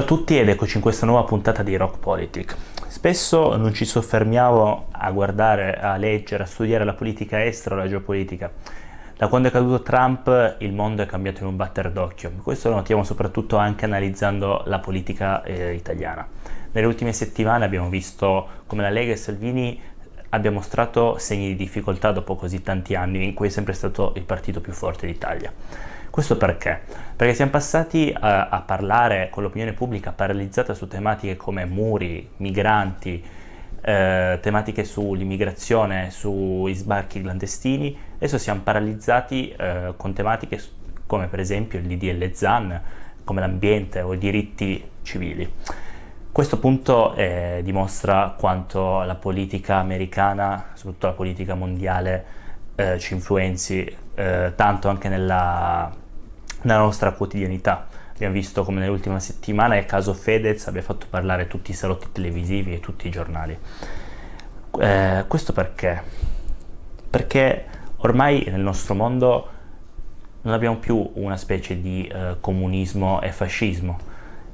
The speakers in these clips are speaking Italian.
Ciao a tutti ed eccoci in questa nuova puntata di Rock Politic. Spesso non ci soffermiamo a guardare, a leggere, a studiare la politica estera o la geopolitica. Da quando è caduto Trump il mondo è cambiato in un batter d'occhio. Questo lo notiamo soprattutto anche analizzando la politica eh, italiana. Nelle ultime settimane abbiamo visto come la Lega e Salvini abbia mostrato segni di difficoltà dopo così tanti anni in cui è sempre stato il partito più forte d'Italia. Questo perché? Perché siamo passati a, a parlare con l'opinione pubblica paralizzata su tematiche come muri, migranti, eh, tematiche sull'immigrazione, sugli sbarchi clandestini, adesso siamo paralizzati eh, con tematiche come per esempio l'IDL ZAN, come l'ambiente o i diritti civili. Questo punto eh, dimostra quanto la politica americana, soprattutto la politica mondiale, eh, ci influenzi eh, tanto anche nella nella nostra quotidianità. Abbiamo visto come nell'ultima settimana il caso Fedez abbia fatto parlare tutti i salotti televisivi e tutti i giornali. Eh, questo perché? Perché ormai nel nostro mondo non abbiamo più una specie di eh, comunismo e fascismo.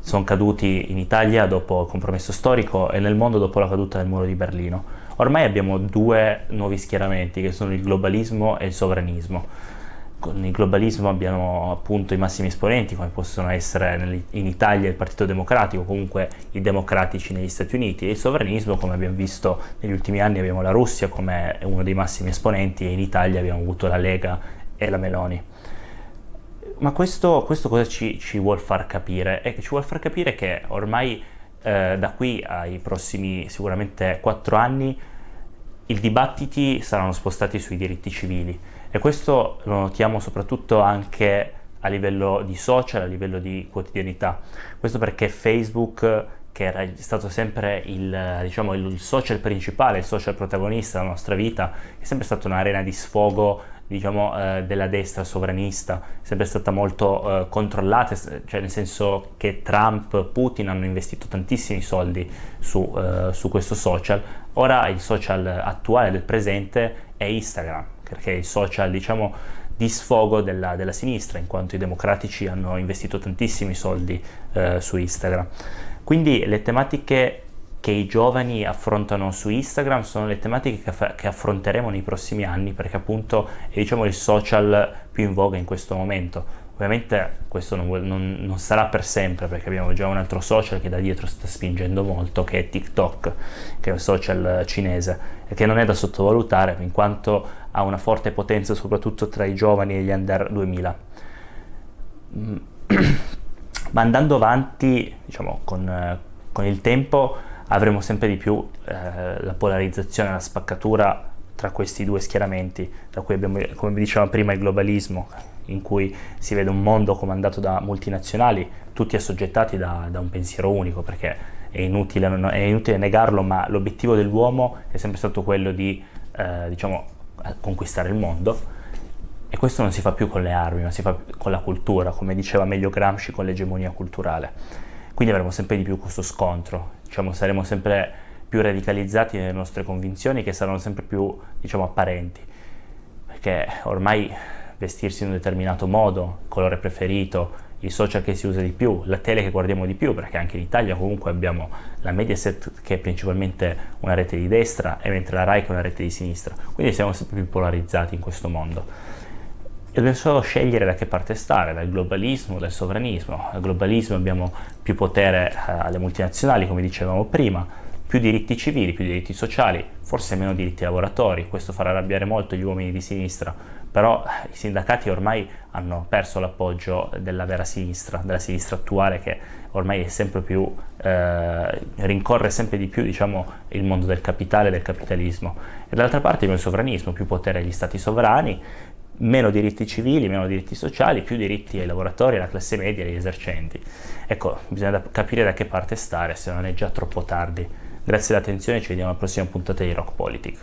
Sono caduti in Italia dopo il compromesso storico e nel mondo dopo la caduta del muro di Berlino. Ormai abbiamo due nuovi schieramenti che sono il globalismo e il sovranismo con il globalismo abbiamo appunto i massimi esponenti come possono essere in Italia il Partito Democratico, comunque i democratici negli Stati Uniti e il sovranismo come abbiamo visto negli ultimi anni abbiamo la Russia come uno dei massimi esponenti e in Italia abbiamo avuto la Lega e la Meloni. Ma questo, questo cosa ci, ci vuol far capire? È che ci vuol far capire che ormai eh, da qui ai prossimi sicuramente 4 anni i dibattiti saranno spostati sui diritti civili e questo lo notiamo soprattutto anche a livello di social, a livello di quotidianità. Questo perché Facebook, che era stato sempre il, diciamo, il social principale, il social protagonista della nostra vita, è sempre stata un'arena di sfogo diciamo, eh, della destra sovranista, è sempre stata molto eh, controllata, cioè nel senso che Trump, Putin hanno investito tantissimi soldi su, eh, su questo social. Ora il social attuale del presente è Instagram, perché è il social, diciamo, di sfogo della, della, sinistra, in quanto i democratici hanno investito tantissimi soldi eh, su Instagram. Quindi le tematiche che i giovani affrontano su Instagram sono le tematiche che, aff che affronteremo nei prossimi anni perché appunto è diciamo, il social più in voga in questo momento. Ovviamente questo non, non, non, sarà per sempre perché abbiamo già un altro social che da dietro sta spingendo molto che è TikTok, che è un social cinese e che non è da sottovalutare in quanto ha una forte potenza soprattutto tra i giovani e gli under 2000. Mm. Ma andando avanti, diciamo, con, con il tempo avremo sempre di più eh, la polarizzazione, la spaccatura tra questi due schieramenti, tra cui abbiamo, come vi dicevamo prima, il globalismo, in cui si vede un mondo comandato da multinazionali, tutti assoggettati da, da un pensiero unico, perché è inutile, non, è inutile negarlo, ma l'obiettivo dell'uomo è sempre stato quello di, eh, diciamo, conquistare il mondo, e questo non si fa più con le armi, ma si fa con la cultura, come diceva meglio Gramsci con l'egemonia culturale. Quindi avremo sempre di più questo scontro, diciamo, saremo sempre più radicalizzati nelle nostre convinzioni che saranno sempre più diciamo, apparenti, perché ormai vestirsi in un determinato modo, colore preferito, i social che si usa di più, la tele che guardiamo di più, perché anche in Italia comunque abbiamo la Mediaset che è principalmente una rete di destra, e mentre la Rai che è una rete di sinistra. Quindi siamo sempre più polarizzati in questo mondo e dobbiamo solo scegliere da che parte stare, dal globalismo, dal sovranismo. Al globalismo abbiamo più potere eh, alle multinazionali, come dicevamo prima, più diritti civili, più diritti sociali, forse meno diritti lavoratori, questo farà arrabbiare molto gli uomini di sinistra, però eh, i sindacati ormai hanno perso l'appoggio della vera sinistra, della sinistra attuale che ormai sempre più, eh, rincorre sempre di più diciamo, il mondo del capitale e del capitalismo. E dall'altra parte abbiamo il sovranismo, più potere agli stati sovrani, meno diritti civili, meno diritti sociali, più diritti ai lavoratori, alla classe media, agli esercenti. Ecco, bisogna capire da che parte stare, se non è già troppo tardi. Grazie dell'attenzione, ci vediamo alla prossima puntata di Rock Politic.